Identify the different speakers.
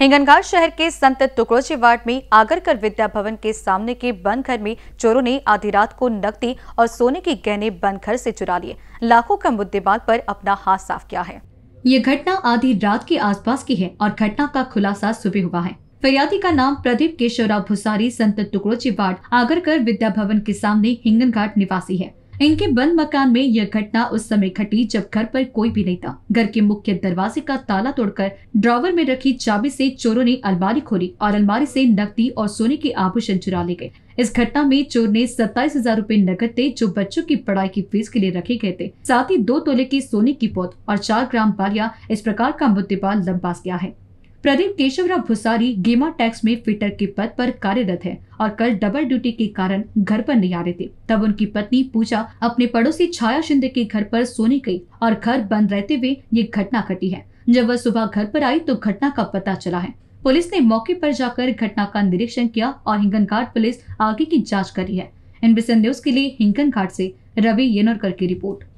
Speaker 1: हिंगनघाट शहर के संत टुकड़ोजी वार्ड में आगरकर विद्या भवन के सामने के बंद घर में चोरों ने आधी रात को नकदी और सोने के गहने बंद घर से चुरा लिए लाखों का मुद्देमाल पर अपना हाथ साफ किया है ये घटना आधी रात के आसपास की है और घटना का खुलासा सुबह हुआ है फरियादी का नाम प्रदीप केशवराव भुसारी संत टुकड़ोची वार्ड आगरकर विद्या भवन के सामने हिंगन घाट निवासी है इनके बंद मकान में यह घटना उस समय घटी जब घर पर कोई भी नहीं था घर के मुख्य दरवाजे का ताला तोड़कर ड्रावर में रखी चाबी से चोरों ने अलमारी खोली और अलमारी से नकदी और सोने के आभूषण चुरा ले गए इस घटना में चोर ने सत्ताईस हजार रूपए नकद थे जो बच्चों की पढ़ाई की फीस के लिए रखे गए थे साथ ही दो तोले की सोने की पौध और चार ग्राम बालिया इस प्रकार का मुद्देपाल लंबास गया है प्रदीप केशवराव भुसारी गेमा टैक्स में फिटर के पद पर कार्यरत है और कल डबल ड्यूटी के कारण घर पर नहीं आ रहे थे तब उनकी पत्नी पूजा अपने पड़ोसी छाया शिंदे के घर पर सोने गई और घर बंद रहते हुए ये घटना घटी है जब वह सुबह घर पर आई तो घटना का पता चला है पुलिस ने मौके पर जाकर घटना का निरीक्षण किया और हिंगन घाट पुलिस आगे की जाँच करी है एनबीसी न्यूज के लिए हिंगन घाट ऐसी रवि येनोरकर की रिपोर्ट